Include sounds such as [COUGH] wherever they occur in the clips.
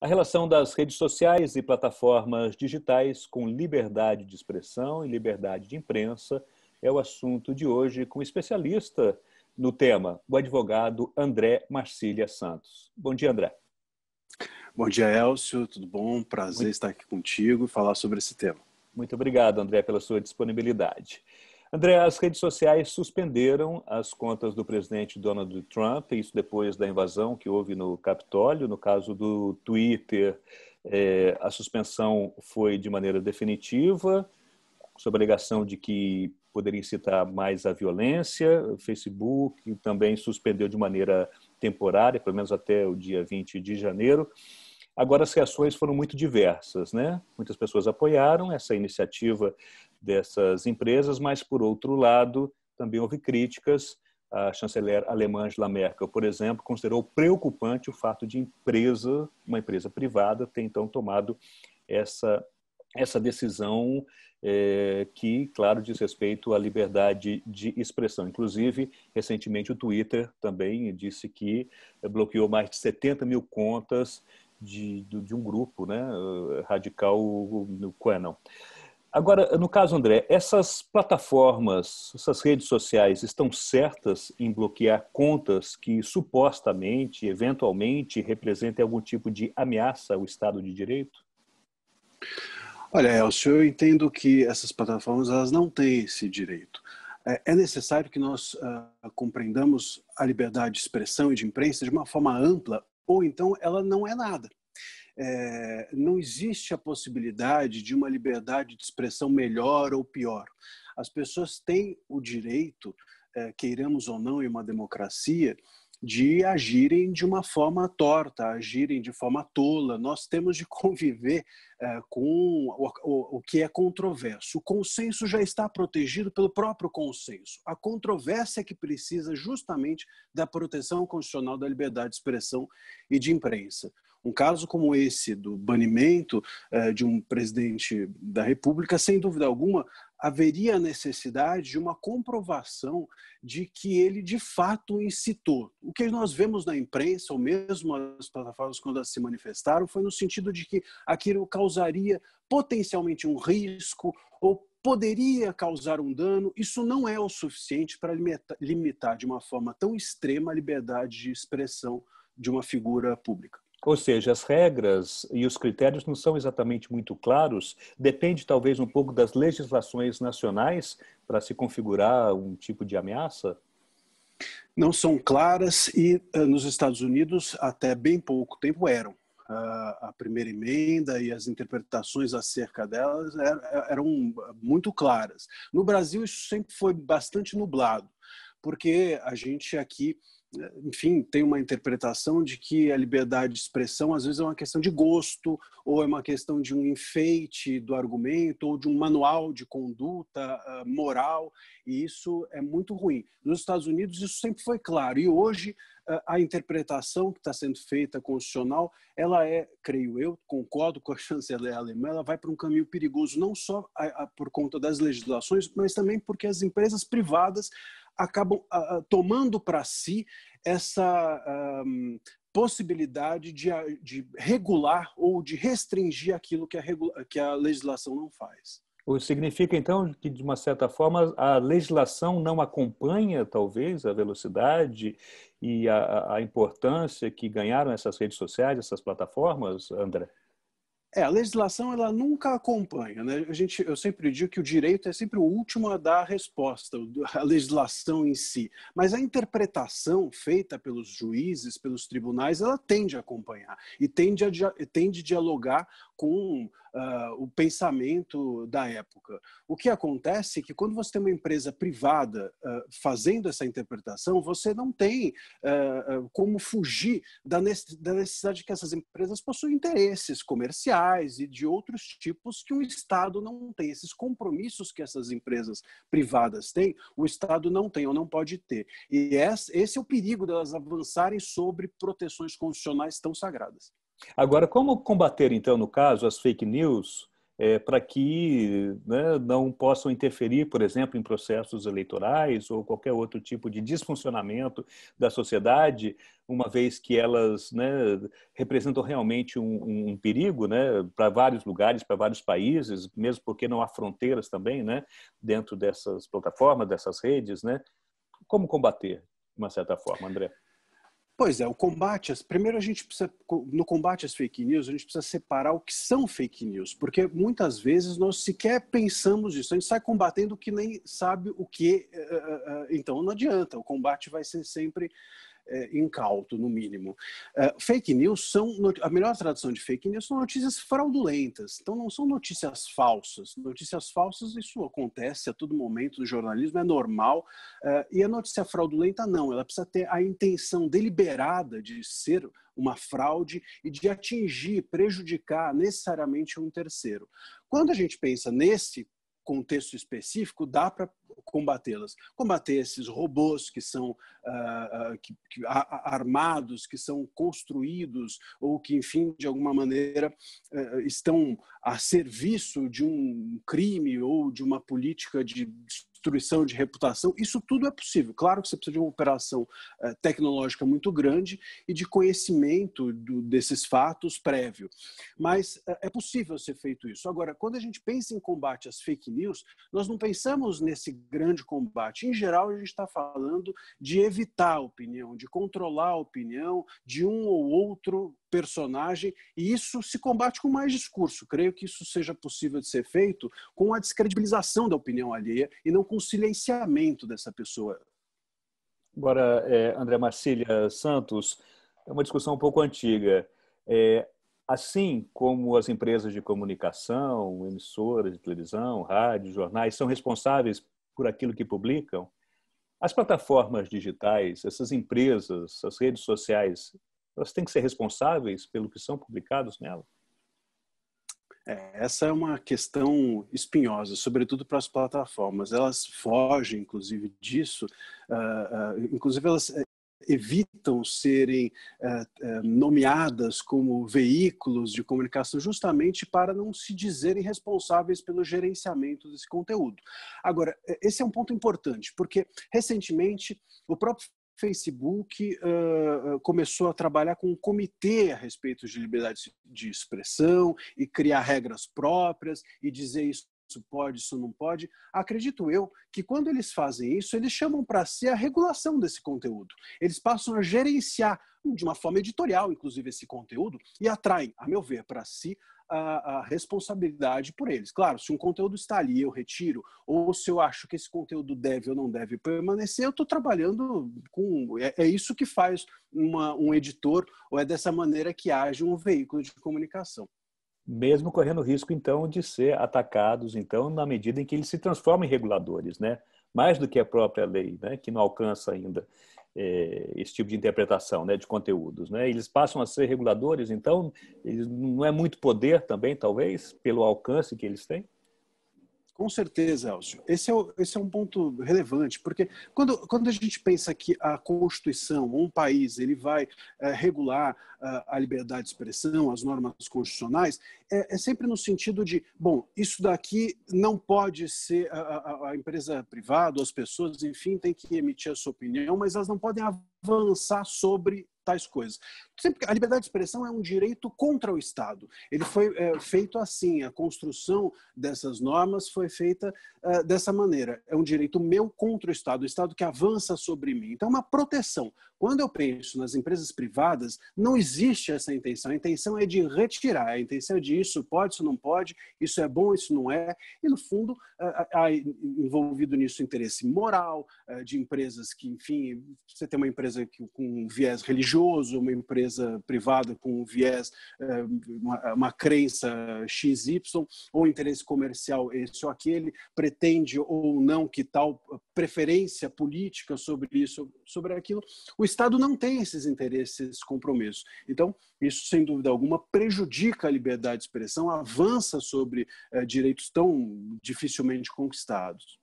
a relação das redes sociais e plataformas digitais com liberdade de expressão e liberdade de imprensa é o assunto de hoje com o especialista no tema, o advogado André Marcília Santos. Bom dia, André. Bom dia, Elcio. Tudo bom? Prazer Muito... estar aqui contigo e falar sobre esse tema. Muito obrigado, André, pela sua disponibilidade. André, as redes sociais suspenderam as contas do presidente Donald Trump, isso depois da invasão que houve no Capitólio. No caso do Twitter, eh, a suspensão foi de maneira definitiva, sob a alegação de que poderia incitar mais a violência. O Facebook também suspendeu de maneira temporária, pelo menos até o dia 20 de janeiro. Agora, as reações foram muito diversas, né? Muitas pessoas apoiaram essa iniciativa dessas empresas, mas, por outro lado, também houve críticas. A chanceler alemã Angela Merkel, por exemplo, considerou preocupante o fato de empresa, uma empresa privada, ter então tomado essa, essa decisão é, que, claro, diz respeito à liberdade de expressão. Inclusive, recentemente o Twitter também disse que eh, bloqueou mais de 70 mil contas de, de um grupo né, eh, radical no Quénon. Agora, no caso, André, essas plataformas, essas redes sociais estão certas em bloquear contas que supostamente, eventualmente, representem algum tipo de ameaça ao Estado de Direito? Olha, Elcio, eu entendo que essas plataformas elas não têm esse direito. É, é necessário que nós uh, compreendamos a liberdade de expressão e de imprensa de uma forma ampla, ou então ela não é nada é, não existe a possibilidade de uma liberdade de expressão melhor ou pior. As pessoas têm o direito, é, queiramos ou não, em uma democracia, de agirem de uma forma torta, agirem de forma tola. Nós temos de [LAUGHS] conviver é, com o, o, o, que é controverso. O consenso já está protegido pelo próprio consenso. A controvérsia é que precisa justamente da proteção constitucional da liberdade de expressão e de imprensa. Um caso como esse do banimento eh, de um presidente da República, sem dúvida alguma, haveria necessidade de uma comprovação de que ele de fato incitou. O que nós vemos na imprensa, ou mesmo as plataformas quando elas se manifestaram, foi no sentido de que aquilo causaria potencialmente um risco ou poderia causar um dano, isso não é o suficiente para limitar de uma forma tão extrema a liberdade de expressão de uma figura pública. Ou seja, as regras e os critérios não são exatamente muito claros, depende talvez um pouco das legislações nacionais para se configurar um tipo de ameaça? Não são claras e eh, nos Estados Unidos até bem pouco tempo eram. A primeira emenda e as interpretações acerca delas er, er, eram muito claras. No Brasil, isso sempre foi bastante nublado, porque a gente aqui enfim, tem uma interpretação de que a liberdade de expressão às vezes é uma questão de gosto, ou é uma questão de um enfeite do argumento, ou de um manual de conduta uh, moral, e isso é muito ruim. Nos Estados Unidos isso sempre foi claro, e hoje a interpretação que está sendo feita constitucional, ela é, creio eu, concordo com a chanceler alemã, ela vai para um caminho perigoso, não só a, a, por conta das legislações, mas também porque as empresas privadas acabam a, tomando para si essa possibilidade de, de, regular ou de restringir aquilo que a, que a legislação não faz. Significa, então, que, de uma certa forma, a legislação não acompanha, talvez, a velocidade e a, a importância que ganharam essas redes sociais, essas plataformas, André? É, a legislação ela nunca acompanha, né? A gente, eu sempre digo que o direito é sempre o último a dar a resposta, a legislação em si. Mas a interpretação feita pelos juízes, pelos tribunais, ela tende a acompanhar e tende a tende a dialogar com uh, o pensamento da época. O que acontece é que quando você tem uma empresa privada uh, fazendo essa interpretação, você não tem uh, como fugir da necessidade que essas empresas possuem interesses comerciais e de outros tipos que o Estado não tem. Esses compromissos que essas empresas privadas têm, o Estado não tem ou não pode ter. E esse é o perigo delas avançarem sobre proteções constitucionais tão sagradas. Agora, como combater, então, no caso, as fake news é, para que né, não possam interferir, por exemplo, em processos eleitorais ou qualquer outro tipo de desfuncionamento da sociedade, uma vez que elas né, representam realmente um, um perigo né, para vários lugares, para vários países, mesmo porque não há fronteiras também né, dentro dessas plataformas, dessas redes. Né? Como combater, de uma certa forma, André? Pois é, o combate, primeiro a gente precisa, no combate às fake news, a gente precisa separar o que são fake news, porque muitas vezes nós sequer pensamos isso, a gente sai combatendo o que nem sabe o que, eh, eh, eh, então não adianta, o combate vai ser sempre é, incauto, no mínimo. É, fake news são. A melhor tradução de fake news são notícias fraudulentas. Então, não são notícias falsas. Notícias falsas, isso acontece a todo momento no jornalismo, é normal. É, e a notícia fraudulenta, não. Ela precisa ter a intenção deliberada de ser uma fraude e de atingir, prejudicar necessariamente um terceiro. Quando a gente pensa nesse contexto específico, dá para combatê-las. Combater esses robôs que são uh, que, que, a, armados, que são construídos ou que, enfim, de alguma maneira uh, estão a serviço de um crime ou de uma política de destruição de reputação, isso tudo é possível. Claro que você precisa de uma operação uh, tecnológica muito grande e de conhecimento do, desses fatos prévio, mas uh, é possível ser feito isso. Agora, quando a gente pensa em combate às fake news, nós não pensamos nesse grande combate. Em geral, a gente está falando de evitar a opinião, de controlar a opinião de um ou outro personagem, e isso se combate com mais discurso. Creio que isso seja possível de ser feito com a descredibilização da opinião alheia e não com o silenciamento dessa pessoa. Agora, é, André Marcília Santos, é uma discussão um pouco antiga. É, assim como as empresas de comunicação, emissoras de televisão, rádio, jornais são responsáveis por aquilo que publicam, as plataformas digitais, essas empresas, as redes sociais, elas têm que ser responsáveis pelo que são publicados nelas. É, essa é uma questão espinhosa, sobretudo para as plataformas. Elas fogem, inclusive, disso. Uh, uh, inclusive, elas eh, evitam serem uh, nomeadas como veículos de comunicação justamente para não se dizerem responsáveis pelo gerenciamento desse conteúdo. Agora, esse é um ponto importante, porque recentemente o próprio Facebook uh, começou a trabalhar com um comitê a respeito de liberdade de expressão e criar regras próprias e dizer isso isso pode, isso não pode. Acredito eu que quando eles fazem isso, eles chamam para si a regulação desse conteúdo. Eles passam a gerenciar de uma forma editorial, inclusive, esse conteúdo e atraem, a meu ver, para si a, a, responsabilidade por eles. Claro, se um conteúdo está ali, eu retiro, ou se eu acho que esse conteúdo deve ou não deve permanecer, eu estou trabalhando com. É, é, isso que faz uma, um editor, ou é dessa maneira que age um veículo de comunicação. Mesmo correndo risco, então, de ser atacados, então, na medida em que eles se transformam em reguladores, né? Mais do que a própria lei, né? Que não alcança ainda é, esse tipo de interpretação né, de conteúdos. Né? Eles passam a ser reguladores, então, não é muito poder também, talvez, pelo alcance que eles têm? Com certeza, Elcio. Esse é, esse é um ponto relevante, porque quando, quando a gente pensa que a Constituição ou um país ele vai é, regular eh, a liberdade de expressão, as normas constitucionais, é, é, sempre no sentido de, bom, isso daqui não pode ser a, a, a empresa privada, as pessoas, enfim, têm que emitir a sua opinião, mas elas não podem avançar sobre tais coisas. Sempre, a liberdade de expressão é um direito contra o Estado. Ele foi é, feito assim, a construção dessas normas foi feita eh, dessa maneira. É um direito meu contra o Estado, o Estado que avança sobre mim. Então, é uma proteção. Quando eu penso nas empresas privadas, não existe essa intenção. A intenção é de retirar, a intenção é de isso pode, isso não pode, isso é bom, isso não é. E, no fundo, há envolvido nisso interesse moral eh, de empresas que, enfim, você tem uma empresa que, com viés religioso, religioso, uma empresa privada com um viés, eh, uma, uma crença XY, ou interesse comercial esse ou aquele, pretende ou não que tal eh, preferência política sobre isso, sobre aquilo. O Estado não tem esses interesses, esses compromissos. Então, isso, sem dúvida alguma, prejudica a liberdade de expressão, avança sobre eh, direitos tão dificilmente conquistados.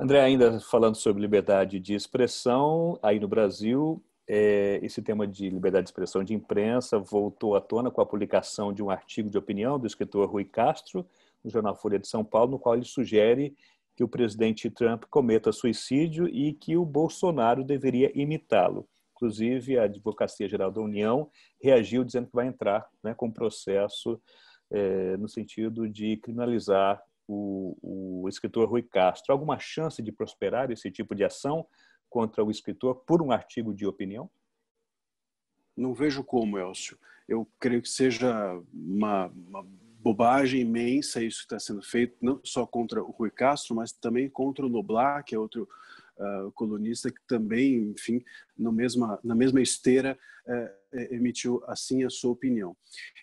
André, ainda falando sobre liberdade de expressão, aí no Brasil, é, esse tema de liberdade de expressão de imprensa voltou à tona com a publicação de um artigo de opinião do escritor Rui Castro no jornal Folha de São Paulo, no qual ele sugere que o presidente Trump cometa suicídio e que o Bolsonaro deveria imitá-lo. Inclusive, a Advocacia Geral da União reagiu dizendo que vai entrar né, com processo é, no sentido de criminalizar o, o escritor Rui Castro. Alguma chance de prosperar esse tipo de ação? contra o escritor por um artigo de opinião? Não vejo como, Elcio. Eu creio que seja uma, uma bobagem imensa isso que está sendo feito, não só contra o Rui Castro, mas também contra o Noblar, que é outro uh, colunista que também, enfim, no mesma, na mesma esteira uh, é, emitiu assim a sua opinião.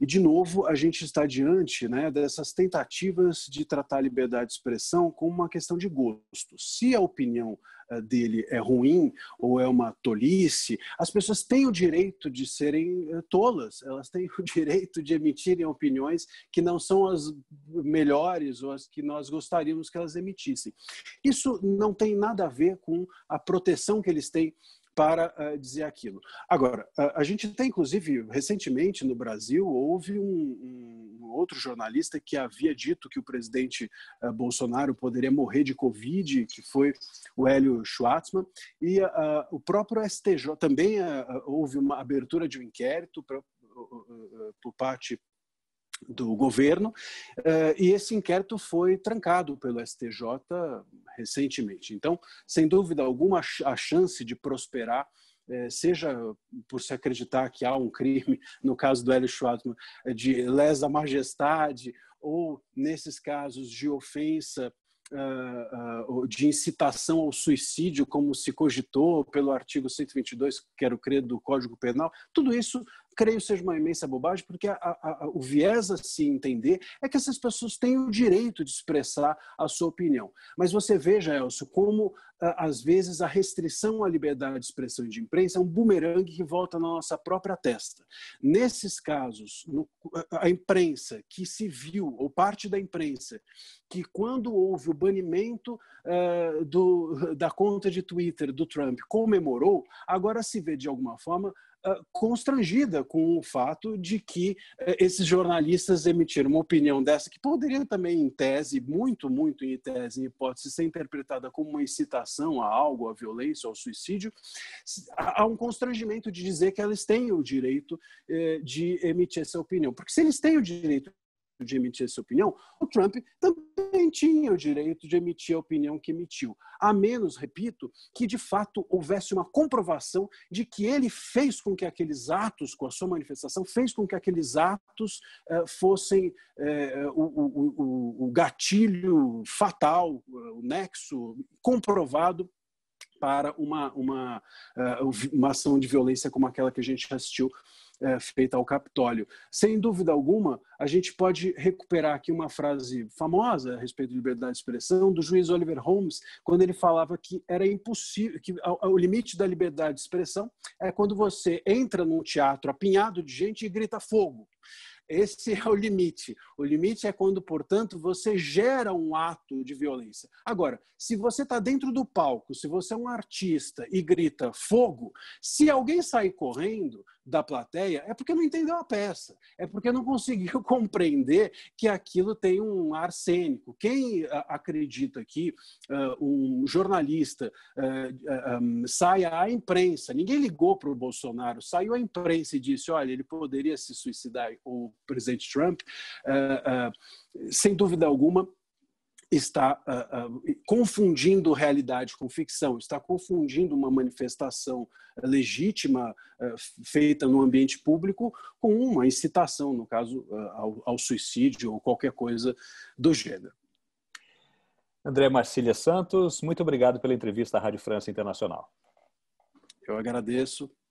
E, de novo, a gente está diante né, dessas tentativas de tratar a liberdade de expressão como uma questão de gosto. Se a opinião eh, dele é ruim ou é uma tolice, as pessoas têm o direito de serem eh, tolas, elas têm o [LAUGHS] direito de emitirem opiniões que não são as melhores ou as que nós gostaríamos que elas emitissem. Isso não tem nada a ver com a proteção que eles têm para uh, dizer aquilo. Agora, a, a gente tem, inclusive, recentemente no Brasil, houve um, um, outro jornalista que havia dito que o presidente uh, Bolsonaro poderia morrer de Covid, que foi o Hélio Schwartzman, e uh, o próprio STJ também houve uma abertura de um inquérito para por parte do governo, eh, e esse inquérito foi trancado pelo STJ recentemente. Então, sem dúvida alguma, a chance de prosperar eh, seja por se acreditar que há um crime, [LAUGHS] no caso do Hélio Schwartzman, de lesa majestade, ou nesses casos de ofensa, ah, ah, de incitação ao suicídio, como se cogitou pelo artigo 122, quero crer, do Código Penal, tudo isso creio seja uma imensa bobagem, porque a, a, a, o viés a se entender é que essas pessoas têm o direito de expressar a sua opinião. Mas você veja, Elcio, como às vezes a restrição à liberdade de expressão e de imprensa é um bumerangue que volta na nossa própria testa. Nesses casos, no, a imprensa que se viu, ou parte da imprensa, que quando houve o banimento uh, do, da conta de Twitter do Trump comemorou, agora se vê de alguma forma ah, constrangida com o fato de que eh, esses jornalistas emitiram uma opinião dessa, que poderia também, em tese, muito, muito em tese, em hipótese, ser interpretada como uma incitação a algo, a violência, ao suicídio, há um constrangimento de dizer que elas têm o direito eh, de emitir essa opinião. Porque se eles têm o direito de emitir essa opinião, o Trump também tinha o direito de emitir a opinião que emitiu. A menos, repito, que de fato houvesse uma comprovação de que ele fez com que aqueles atos, com a sua manifestação, fez com que aqueles atos eh, fossem eh, o, o, o gatilho fatal, eh, o nexo comprovado para uma, uma, eh, uma ação de violência como aquela que a gente assistiu eh, feita ao Capitólio. Sem dúvida alguma, a gente pode recuperar aqui uma frase famosa a respeito de liberdade de expressão do juiz Oliver Holmes, quando ele falava que era impossível, que o limite da liberdade de expressão é quando você entra num teatro apinhado de gente e grita fogo. Esse é o limite. O limite é quando, portanto, você gera um ato de violência. Agora, se você está dentro do palco, se você é um artista e grita fogo, se alguém sair correndo, da plateia é porque não entendeu a peça, é porque não conseguiu [LAUGHS] compreender que aquilo tem um ar cênico. Quem ah, acredita que uh, um jornalista uh, ah, um, saia à imprensa, ninguém ligou para o Bolsonaro, saiu à imprensa e disse: olha, ele poderia se suicidar, o presidente Trump, uh, sem dúvida alguma está uh, uh, confundindo realidade com ficção, está confundindo uma manifestação ah, legítima uh, feita no ambiente público com uma incitação, no caso, ao, ao, suicídio ou qualquer coisa do gênero. André Marcília Santos, muito obrigado pela entrevista à Rádio França Internacional. Eu agradeço.